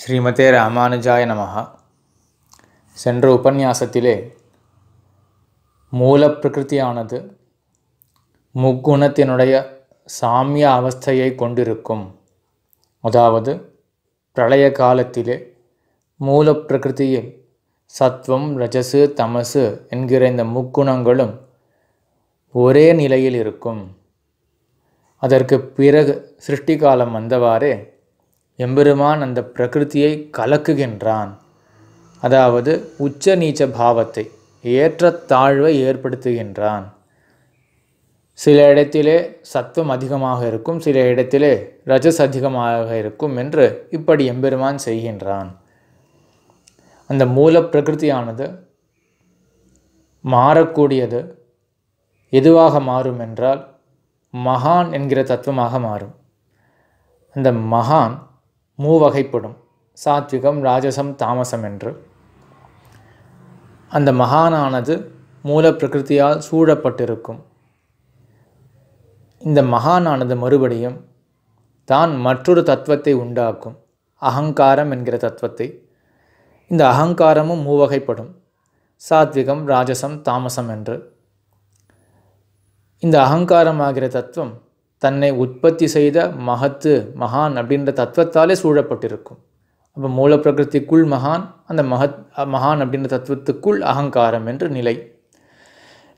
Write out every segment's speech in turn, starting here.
ஸ்ரீமதே ராமானுஜாய நமகா சென்ற உபன்யாசத்திலே மூலப்பிரகிருதியானது முக்குணத்தினுடைய சாமிய அவஸ்தையை கொண்டிருக்கும் அதாவது பிரளய காலத்திலே மூலப்பிரகிருதியில் சத்வம் ரஜசு தமசு என்கிற இந்த முக்குணங்களும் ஒரே நிலையில் இருக்கும் அதற்கு பிறகு சிருஷ்டி காலம் வந்தவாறே எம்பெருமான் அந்த பிரகிருத்தியை கலக்குகின்றான் அதாவது உச்ச நீச்ச பாவத்தை ஏற்றத்தாழ்வை ஏற்படுத்துகின்றான் சில இடத்திலே சத்துவம் அதிகமாக இருக்கும் சில இடத்திலே ரஜஸ் அதிகமாக இருக்கும் என்று இப்படி எம்பெருமான் செய்கின்றான் அந்த மூல பிரகிருதியானது மாறக்கூடியது எதுவாக மாறும் என்றால் மகான் என்கிற தத்துவமாக மாறும் அந்த மகான் மூவகைப்படும் சாத்விகம் ராஜசம் தாமசம் என்று அந்த மகானானது மூல பிரகிருத்தியால் சூழப்பட்டிருக்கும் இந்த மகானானது மறுபடியும் தான் மற்றொரு தத்துவத்தை உண்டாக்கும் அகங்காரம் என்கிற தத்துவத்தை இந்த அகங்காரமும் மூவகைப்படும் சாத்விகம் ராஜசம் தாமசம் என்று இந்த அகங்காரமாகிற தத்துவம் தன்னை உற்பத்தி செய்த மகத்து மகான் அப்படின்ற தத்துவத்தாலே சூழப்பட்டிருக்கும் அப்போ மூல பிரகிருத்திக்குள் மகான் அந்த மகத் மகான் அப்படின்ற தத்துவத்துக்குள் அகங்காரம் என்று நிலை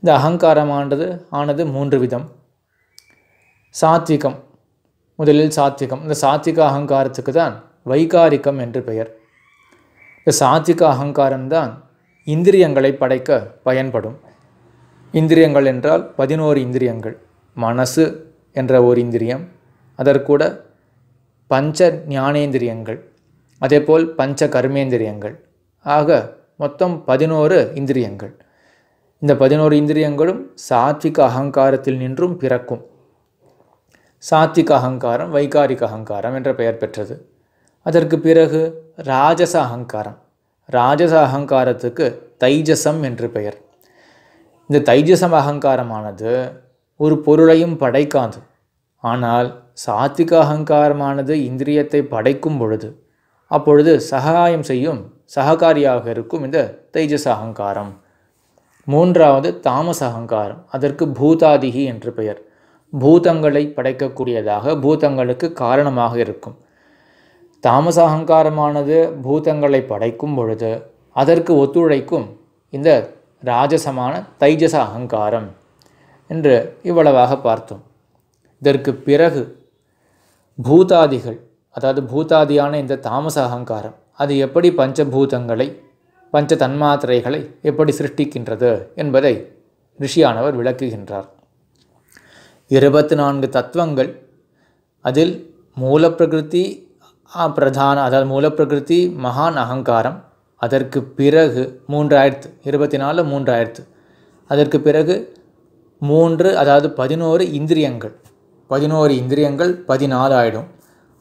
இந்த அகங்காரமானது ஆனது மூன்று விதம் சாத்விகம் முதலில் சாத்விகம் இந்த சாத்திக அகங்காரத்துக்கு தான் வைகாரிக்கம் என்று பெயர் இந்த அகங்காரம் அகங்காரம்தான் இந்திரியங்களை படைக்க பயன்படும் இந்திரியங்கள் என்றால் பதினோரு இந்திரியங்கள் மனசு என்ற ஒரு இந்திரியம் அதற்கூட பஞ்ச ஞானேந்திரியங்கள் அதேபோல் பஞ்ச கர்மேந்திரியங்கள் ஆக மொத்தம் பதினோரு இந்திரியங்கள் இந்த பதினோரு இந்திரியங்களும் சாத்விக அகங்காரத்தில் நின்றும் பிறக்கும் சாத்விக அகங்காரம் வைகாரிக அகங்காரம் என்ற பெயர் பெற்றது அதற்கு பிறகு ராஜச அகங்காரம் ராஜச அகங்காரத்துக்கு தைஜசம் என்று பெயர் இந்த தைஜசம் அகங்காரமானது ஒரு பொருளையும் படைக்காது ஆனால் சாத்திக அகங்காரமானது இந்திரியத்தை படைக்கும் பொழுது அப்பொழுது சகாயம் செய்யும் சககாரியாக இருக்கும் இந்த தைஜச அகங்காரம் மூன்றாவது தாமச அகங்காரம் அதற்கு பூதாதிகி என்று பெயர் பூதங்களை படைக்கக்கூடியதாக பூதங்களுக்கு காரணமாக இருக்கும் தாமச அகங்காரமானது பூதங்களை படைக்கும் பொழுது அதற்கு ஒத்துழைக்கும் இந்த ராஜசமான தைஜச அகங்காரம் என்று இவ்வளவாக பார்த்தோம் இதற்கு பிறகு பூதாதிகள் அதாவது பூதாதியான இந்த தாமச அகங்காரம் அது எப்படி பஞ்சபூதங்களை பஞ்ச தன்மாத்திரைகளை எப்படி சிருஷ்டிக்கின்றது என்பதை ரிஷியானவர் விளக்குகின்றார் இருபத்தி நான்கு தத்துவங்கள் அதில் மூலப்பிரகிருதி பிரதான அதாவது மூலப்பிரகிருதி மகான் அகங்காரம் அதற்கு பிறகு மூன்றாயிரத்து இருபத்தி நாலு மூன்றாயிரத்து அதற்கு பிறகு மூன்று அதாவது பதினோரு இந்திரியங்கள் பதினோரு இந்திரியங்கள் பதினாலு ஆகிடும்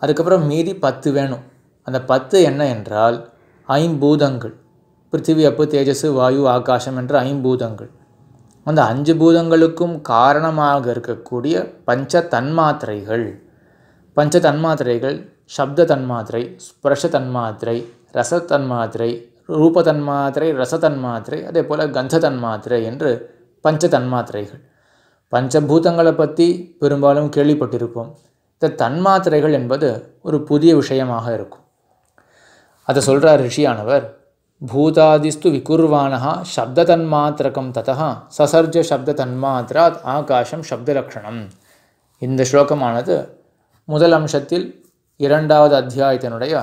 அதுக்கப்புறம் மீதி பத்து வேணும் அந்த பத்து என்ன என்றால் ஐம்பூதங்கள் பிருத்திவி அப்பு தேஜஸ் வாயு ஆகாசம் என்ற ஐம்பூதங்கள் அந்த அஞ்சு பூதங்களுக்கும் காரணமாக இருக்கக்கூடிய பஞ்ச தன்மாத்திரைகள் பஞ்ச தன்மாத்திரைகள் சப்த தன்மாத்திரை ஸ்பர்ஷ தன்மாத்திரை ரச தன்மாத்திரை ரூப தன்மாத்திரை ரச தன்மாத்திரை அதே போல் கந்த தன்மாத்திரை என்று பஞ்ச தன்மாத்திரைகள் பஞ்சபூதங்களை பற்றி பெரும்பாலும் கேள்விப்பட்டிருப்போம் இந்த தன்மாத்திரைகள் என்பது ஒரு புதிய விஷயமாக இருக்கும் அதை சொல்கிறார் ரிஷியானவர் பூதாதிஸ்து விகுர்வானஹா சப்த தன்மாத்திரகம் ததா சசர்ஜ சப்த தன்மாத்திராத் ஆகாஷம் சப்தலக்ஷணம் இந்த ஸ்லோகமானது முதல் அம்சத்தில் இரண்டாவது அத்தியாயத்தினுடைய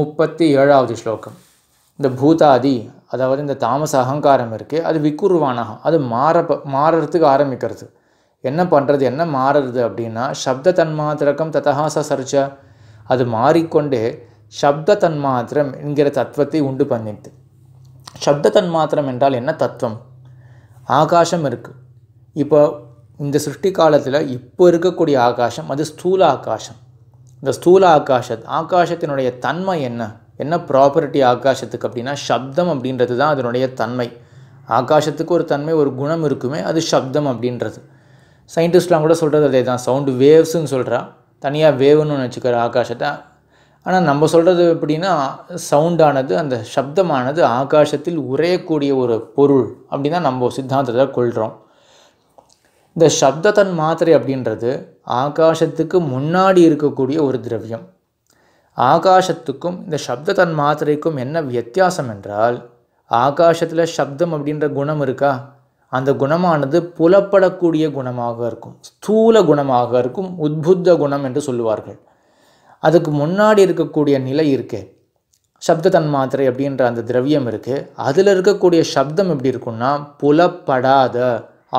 முப்பத்தி ஏழாவது ஸ்லோகம் இந்த பூதாதி அதாவது இந்த தாமச அகங்காரம் இருக்குது அது விக்குருவானகம் அது மாற மாறுறதுக்கு ஆரம்பிக்கிறது என்ன பண்ணுறது என்ன மாறுறது அப்படின்னா சப்த தன்மாத்திரக்கம் ததஹாச சர்ச்ச அது மாறிக்கொண்டே சப்த தன்மாத்திரம் என்கிற தத்துவத்தை உண்டு பண்ணிட்டு சப்த தன்மாத்திரம் என்றால் என்ன தத்துவம் ஆகாசம் இருக்குது இப்போ இந்த சிருஷ்டி காலத்தில் இப்போ இருக்கக்கூடிய ஆகாசம் அது ஸ்தூல ஆகாசம் இந்த ஸ்தூல ஆகாஷ ஆகாசத்தினுடைய தன்மை என்ன என்ன ப்ராப்பர்ட்டி ஆகாசத்துக்கு அப்படின்னா சப்தம் அப்படின்றது தான் அதனுடைய தன்மை ஆகாசத்துக்கு ஒரு தன்மை ஒரு குணம் இருக்குமே அது சப்தம் அப்படின்றது சயின்டிஸ்ட்லாம் கூட சொல்கிறது அதே தான் சவுண்டு வேவ்ஸுன்னு சொல்கிறா தனியாக வேவ்னு வச்சுக்கிற ஆகாசத்தை ஆனால் நம்ம சொல்கிறது எப்படின்னா சவுண்டானது அந்த சப்தமானது ஆகாசத்தில் உரையக்கூடிய ஒரு பொருள் அப்படின்னு தான் நம்ம சித்தாந்தத்தை கொள்கிறோம் இந்த சப்தத்தன் மாத்திரை அப்படின்றது ஆகாசத்துக்கு முன்னாடி இருக்கக்கூடிய ஒரு திரவியம் ஆகாசத்துக்கும் இந்த சப்த தன் மாத்திரைக்கும் என்ன வித்தியாசம் என்றால் ஆகாசத்தில் சப்தம் அப்படின்ற குணம் இருக்கா அந்த குணமானது புலப்படக்கூடிய குணமாக இருக்கும் ஸ்தூல குணமாக இருக்கும் உத்புத்த குணம் என்று சொல்லுவார்கள் அதுக்கு முன்னாடி இருக்கக்கூடிய நிலை இருக்கு சப்த தன்மாத்திரை அப்படின்ற அந்த திரவியம் இருக்குது அதில் இருக்கக்கூடிய சப்தம் எப்படி இருக்கும்னா புலப்படாத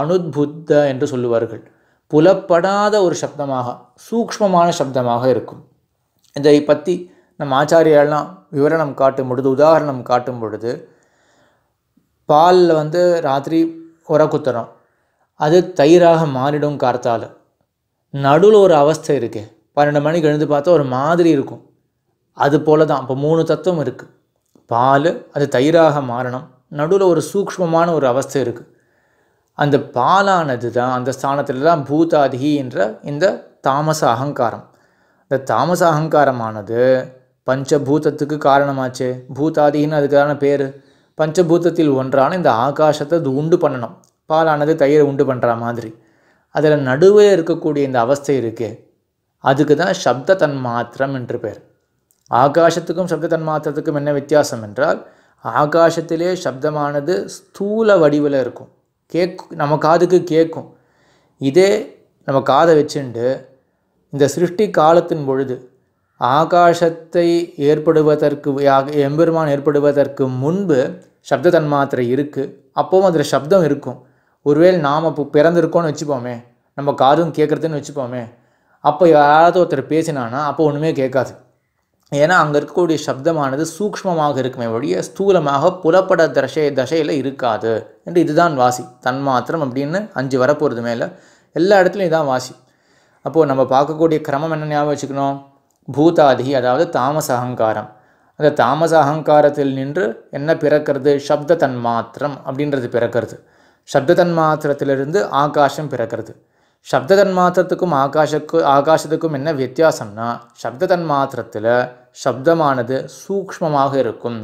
அனுத்புத்த என்று சொல்லுவார்கள் புலப்படாத ஒரு சப்தமாக சூக்மமான சப்தமாக இருக்கும் இதை பற்றி நம் ஆச்சாரியெல்லாம் விவரணம் காட்டும் பொழுது உதாரணம் காட்டும் பொழுது பாலில் வந்து ராத்திரி உரக்குத்துறோம் அது தயிராக மாறிடும் கார்த்தால் நடுவில் ஒரு அவஸ்தை இருக்கு பன்னெண்டு மணிக்கு எழுந்து பார்த்தா ஒரு மாதிரி இருக்கும் அது போல தான் இப்போ மூணு தத்துவம் இருக்குது பால் அது தயிராக மாறணும் நடுவில் ஒரு சூக்ஷ்மமான ஒரு அவஸ்தை இருக்குது அந்த பாலானது தான் அந்த ஸ்தானத்தில் தான் பூதாதிகி என்ற இந்த தாமச அகங்காரம் இந்த தாமச அகங்காரமானது பஞ்சபூதத்துக்கு காரணமாச்சு பூதாதின்னு அதுக்கான பேர் பஞ்சபூதத்தில் ஒன்றான இந்த ஆகாசத்தை அது உண்டு பண்ணணும் பாலானது தயிரை உண்டு பண்ணுற மாதிரி அதில் நடுவே இருக்கக்கூடிய இந்த அவஸ்தை இருக்கே அதுக்கு தான் சப்த தன்மாத்திரம் என்று பேர் ஆகாசத்துக்கும் சப்த தன்மாத்திரத்துக்கும் என்ன வித்தியாசம் என்றால் ஆகாசத்திலே சப்தமானது ஸ்தூல வடிவில் இருக்கும் கேக் நம்ம காதுக்கு கேட்கும் இதே நம்ம காதை வச்சுண்டு இந்த சிருஷ்டி காலத்தின் பொழுது ஆகாசத்தை ஏற்படுவதற்கு எம்பெருமான் ஏற்படுவதற்கு முன்பு சப்த தன்மாத்திரை இருக்குது அப்போவும் அதில் சப்தம் இருக்கும் ஒருவேளை நாம் இப்போ பிறந்திருக்கோம்னு வச்சுப்போமே நம்ம காதும் கேட்குறதுன்னு வச்சுப்போமே அப்போ யாராவது ஒருத்தர் பேசினான்னா அப்போ ஒன்றுமே கேட்காது ஏன்னா அங்கே இருக்கக்கூடிய சப்தமானது சூக்மமாக இருக்குமே ஒழிய ஸ்தூலமாக புலப்பட தசை தசையில் இருக்காது என்று இதுதான் வாசி தன்மாத்திரம் அப்படின்னு அஞ்சு வரப்போகிறது மேலே எல்லா இடத்துலையும் இதுதான் வாசி அப்போது நம்ம பார்க்கக்கூடிய கிரமம் என்ன ஞாபகம் வச்சுக்கணும் பூதாதி அதாவது தாமச அகங்காரம் அந்த தாமச அகங்காரத்தில் நின்று என்ன பிறக்கிறது சப்த தன்மாத்திரம் அப்படின்றது பிறக்கிறது சப்த தன்மாத்திரத்திலிருந்து ஆகாசம் பிறக்கிறது சப்த தன்மாத்திரத்துக்கும் ஆகாஷக்கு ஆகாசத்துக்கும் என்ன வித்தியாசம்னா சப்த தன்மாத்திரத்தில் சப்தமானது சூக்மமாக இருக்கும்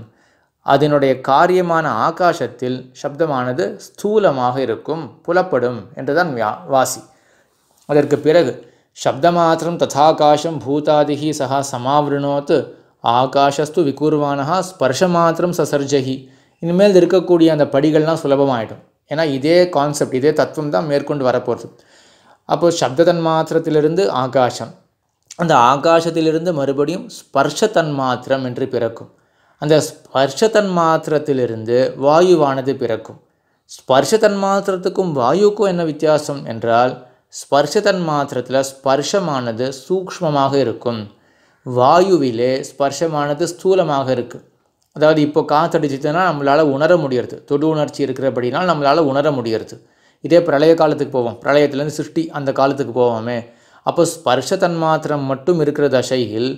அதனுடைய காரியமான ஆகாசத்தில் சப்தமானது ஸ்தூலமாக இருக்கும் புலப்படும் என்றுதான் வாசி அதற்கு பிறகு சப்தமாத்திரம் ததாகாசம் பூதாதிகி சகா சமாவிருணோத் ஆகாஷஸ்து விக்கூர்வானஹா ஸ்பர்ஷமாத்திரம் சசர்ஜகி இனிமேல் இருக்கக்கூடிய அந்த படிகள்லாம் சுலபமாயிடும் ஏன்னா இதே கான்செப்ட் இதே தத்துவம் தான் மேற்கொண்டு வரப்போகிறது அப்போது சப்ததன் மாத்திரத்திலிருந்து ஆகாசம் அந்த ஆகாசத்திலிருந்து மறுபடியும் ஸ்பர்ஷத்தன் மாத்திரம் என்று பிறக்கும் அந்த ஸ்பர்ஷத்தன் மாத்திரத்திலிருந்து வாயுவானது பிறக்கும் ஸ்பர்ஷ தன்மாத்திரத்துக்கும் வாயுக்கும் என்ன வித்தியாசம் என்றால் ஸ்பர்ஷ தன்மாத்திரத்தில் ஸ்பர்ஷமானது சூக்ஷ்மமாக இருக்கும் வாயுவிலே ஸ்பர்ஷமானது ஸ்தூலமாக இருக்குது அதாவது இப்போ காத்தடிச்சுன்னா நம்மளால் உணர முடியறது தொடு உணர்ச்சி இருக்கிறபடினால் நம்மளால் உணர முடியறது இதே பிரளய காலத்துக்கு போவோம் பிரளயத்துலேருந்து சிருஷ்டி அந்த காலத்துக்கு போவோமே அப்போ ஸ்பர்ஷ தன்மாத்திரம் மட்டும் இருக்கிற தசையில்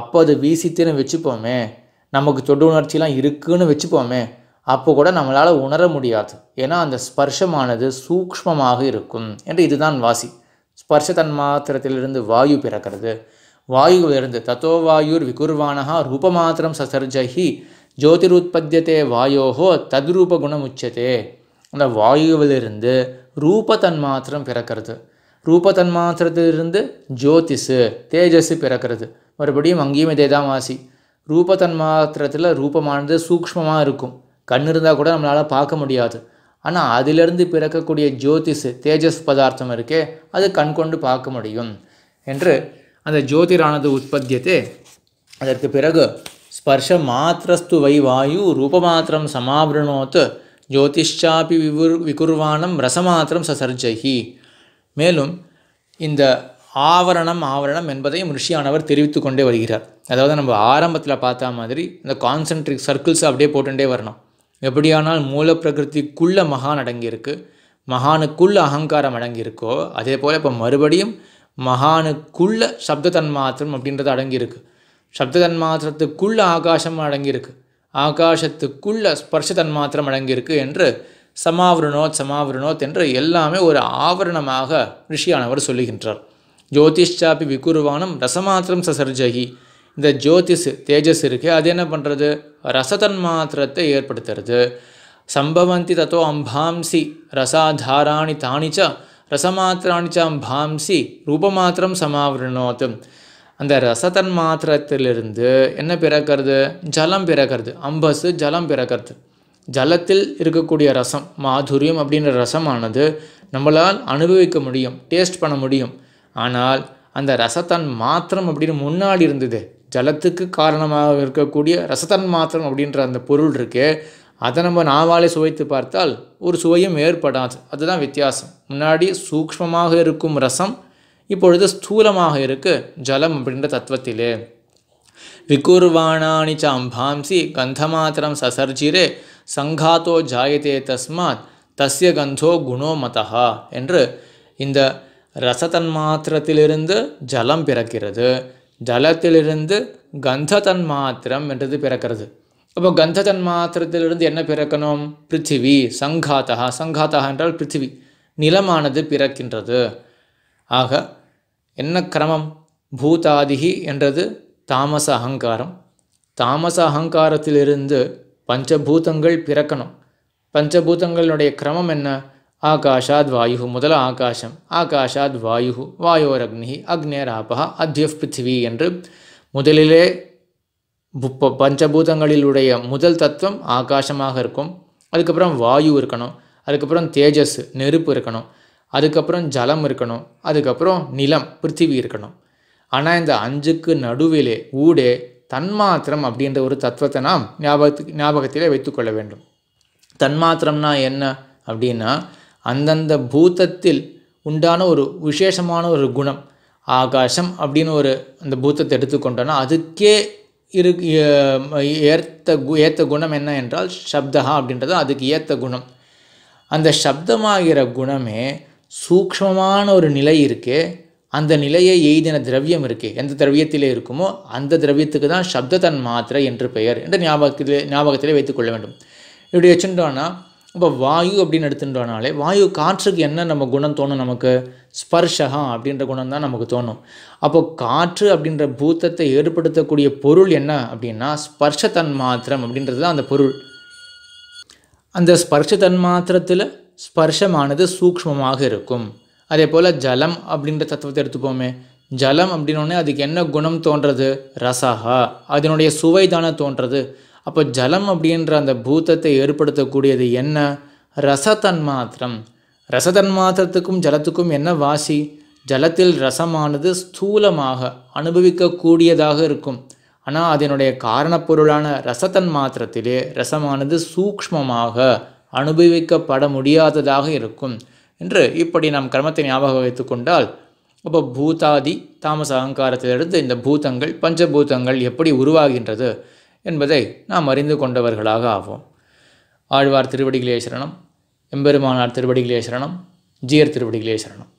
அப்போ அது வீசித்தேன்னு வச்சுப்போமே நமக்கு தொடு உணர்ச்சிலாம் இருக்குதுன்னு வச்சுப்போமே அப்போ கூட நம்மளால் உணர முடியாது ஏன்னா அந்த ஸ்பர்ஷமானது சூக்ஷ்மமாக இருக்கும் என்று இதுதான் வாசி தன் மாத்திரத்திலிருந்து வாயு பிறக்கிறது வாயுவிலிருந்து தத்தோவாயுர் விகுர்வானஹா ரூபமாத்திரம் சசர்ஜஹி ஜோதிருற்பத்தியத்தே வாயோகோ தத்ரூப குணமுச்சதே அந்த வாயுவிலிருந்து ரூப தன்மாத்திரம் பிறக்கிறது ரூபத்தன்மாத்திரத்திலிருந்து ஜோதிஷு தேஜஸ் பிறக்கிறது மறுபடியும் அங்கேயும் இதே தான் வாசி ரூபத்தன்மாத்திரத்தில் ரூபமானது சூக்ஷ்மமாக இருக்கும் கண் இருந்தால் கூட நம்மளால் பார்க்க முடியாது ஆனால் அதிலிருந்து பிறக்கக்கூடிய ஜோதிஷ் தேஜஸ் பதார்த்தம் இருக்கே அது கண் கொண்டு பார்க்க முடியும் என்று அந்த ஜோதிரானது உற்பத்தியத்தை அதற்கு பிறகு ஸ்பர்ஷ மாத்திரஸ்து வை வாயு ரூபமாத்திரம் சமாபிரணோத்து ஜோதிஷாபி விவுர் விகுர்வானம் ரசமாத்திரம் சசர்ஜகி மேலும் இந்த ஆவரணம் ஆவரணம் என்பதையும் ரிஷியானவர் தெரிவித்து கொண்டே வருகிறார் அதாவது நம்ம ஆரம்பத்தில் பார்த்தா மாதிரி இந்த கான்சென்ட்ரிக் சர்க்கிள்ஸ் அப்படியே போட்டுகிட்டே வரணும் எப்படியானால் மூல மகான் அடங்கியிருக்கு மகானுக்குள்ளே அகங்காரம் அடங்கியிருக்கோ அதே போல் இப்போ மறுபடியும் மகானுக்குள்ள சப்த தன்மாத்திரம் அப்படின்றது அடங்கியிருக்கு சப்த தன்மாத்திரத்துக்குள்ள ஆகாசம் அடங்கியிருக்கு ஆகாசத்துக்குள்ள ஸ்பர்ஷ தன்மாத்திரம் அடங்கியிருக்கு என்று சமாவரணோத் சமாவரணோத் என்று எல்லாமே ஒரு ஆவரணமாக ரிஷியானவர் சொல்லுகின்றார் ஜோதிஷாபி விகுருவானம் ரசமாத்திரம் சசர்ஜகி இந்த ஜோதிஸ் தேஜஸ் இருக்குது அது என்ன பண்ணுறது ரசதன் மாத்திரத்தை ஏற்படுத்துறது சம்பவந்தி தத்தோ அம்பாம்சி ரசாதாராணி தானிச்ச ரசமாத்திராணிச்ச அம்பாம்சி ரூபமாத்திரம் சமாவரணோத்து அந்த ரசதன் மாத்திரத்திலிருந்து என்ன பிறக்கிறது ஜலம் பிறக்கிறது அம்பஸு ஜலம் பிறக்கிறது ஜலத்தில் இருக்கக்கூடிய ரசம் மாதுரியம் அப்படின்ற ரசமானது நம்மளால் அனுபவிக்க முடியும் டேஸ்ட் பண்ண முடியும் ஆனால் அந்த ரசத்தன் மாத்திரம் அப்படின்னு முன்னாடி இருந்தது ஜலத்துக்கு காரணமாக இருக்கக்கூடிய ரசதன் மாத்திரம் அப்படின்ற அந்த பொருள் இருக்கே அதை நம்ம நாவாலே சுவைத்து பார்த்தால் ஒரு சுவையும் ஏற்படாது அதுதான் வித்தியாசம் முன்னாடி சூக்மமாக இருக்கும் ரசம் இப்பொழுது ஸ்தூலமாக இருக்கு ஜலம் அப்படின்ற தத்துவத்திலே விகுர்வாணானி சாம்பாம்சி மாத்திரம் சசர்ஜிரே சங்காத்தோ ஜாயத்தே தஸ்மாத் தஸ்ய கந்தோ குணோ மதா என்று இந்த மாத்திரத்திலிருந்து ஜலம் பிறக்கிறது ஜலத்திலிருந்து கந்த தன்மாத்திரம் என்றது பிறக்கிறது அப்போ கந்த தன்மாத்திரத்திலிருந்து என்ன பிறக்கணும் பிருத்திவி சங்காத்தா சங்காத்தா என்றால் பிருத்திவி நிலமானது பிறக்கின்றது ஆக என்ன கிரமம் பூதாதிகி என்றது தாமச அகங்காரம் தாமச அகங்காரத்திலிருந்து பஞ்சபூதங்கள் பிறக்கணும் பஞ்சபூதங்களுடைய கிரமம் என்ன ஆகாஷாத் வாயு முதல ஆகாசம் ஆகாஷாத் வாயு வாயோரக்னி அக்னேராபா அத்யப் பிருத்திவி என்று முதலிலே பஞ்சபூதங்களிலுடைய முதல் தத்துவம் ஆகாசமாக இருக்கும் அதுக்கப்புறம் வாயு இருக்கணும் அதுக்கப்புறம் தேஜஸ் நெருப்பு இருக்கணும் அதுக்கப்புறம் ஜலம் இருக்கணும் அதுக்கப்புறம் நிலம் பிருத்திவி இருக்கணும் ஆனால் இந்த அஞ்சுக்கு நடுவிலே ஊடே தன்மாத்திரம் அப்படின்ற ஒரு தத்துவத்தை நாம் ஞாபகத்து ஞாபகத்திலே வைத்துக்கொள்ள வேண்டும் தன்மாத்திரம்னா என்ன அப்படின்னா அந்தந்த பூத்தத்தில் உண்டான ஒரு விசேஷமான ஒரு குணம் ஆகாசம் அப்படின்னு ஒரு அந்த பூத்தத்தை எடுத்துக்கொண்டோன்னா அதுக்கே இரு ஏற்ற கு ஏற்ற குணம் என்ன என்றால் சப்தகா அப்படின்றது அதுக்கு ஏற்ற குணம் அந்த சப்தமாகிற குணமே சூக்மமான ஒரு நிலை இருக்கே அந்த நிலையை எய்தின திரவியம் இருக்குது எந்த திரவியத்திலே இருக்குமோ அந்த திரவியத்துக்கு தான் சப்தத்தன் மாத்திரை என்று பெயர் என்று ஞாபகத்திலே ஞாபகத்திலே வைத்துக்கொள்ள வேண்டும் இப்படி வச்சுட்டோன்னா இப்போ வாயு அப்படின்னு எடுத்துட்டோனாலே வாயு காற்றுக்கு என்ன நம்ம குணம் தோணும் நமக்கு ஸ்பர்ஷகம் அப்படின்ற குணம் தான் நமக்கு தோணும் அப்போது காற்று அப்படின்ற பூத்தத்தை ஏற்படுத்தக்கூடிய பொருள் என்ன அப்படின்னா ஸ்பர்ஷ தன்மாத்திரம் அப்படின்றது தான் அந்த பொருள் அந்த ஸ்பர்ஷ தன்மாத்திரத்தில் ஸ்பர்ஷமானது சூக்மமாக இருக்கும் அதே போல் ஜலம் அப்படின்ற தத்துவத்தை எடுத்துப்போமே ஜலம் அப்படின்னோடனே அதுக்கு என்ன குணம் தோன்றது ரசகா அதனுடைய சுவை தானே தோன்றது அப்போ ஜலம் அப்படின்ற அந்த பூத்தத்தை ஏற்படுத்தக்கூடியது என்ன ரசதன்மாத்திரம் ரசதன்மாத்திரத்துக்கும் ஜலத்துக்கும் என்ன வாசி ஜலத்தில் ரசமானது ஸ்தூலமாக அனுபவிக்கக்கூடியதாக இருக்கும் ஆனால் அதனுடைய காரணப்பொருளான ரசத்தன் மாத்திரத்திலே ரசமானது சூக்மமாக அனுபவிக்கப்பட முடியாததாக இருக்கும் என்று இப்படி நாம் கர்மத்தை ஞாபகம் வைத்து கொண்டால் அப்போ பூதாதி தாமச அகங்காரத்திலிருந்து இந்த பூதங்கள் பஞ்சபூதங்கள் எப்படி உருவாகின்றது என்பதை நாம் அறிந்து கொண்டவர்களாக ஆவோம் ஆழ்வார் திருவடிகளே சரணம் எம்பெருமானார் திருவடிகளே சரணம் ஜியர் திருவடிகளே சரணம்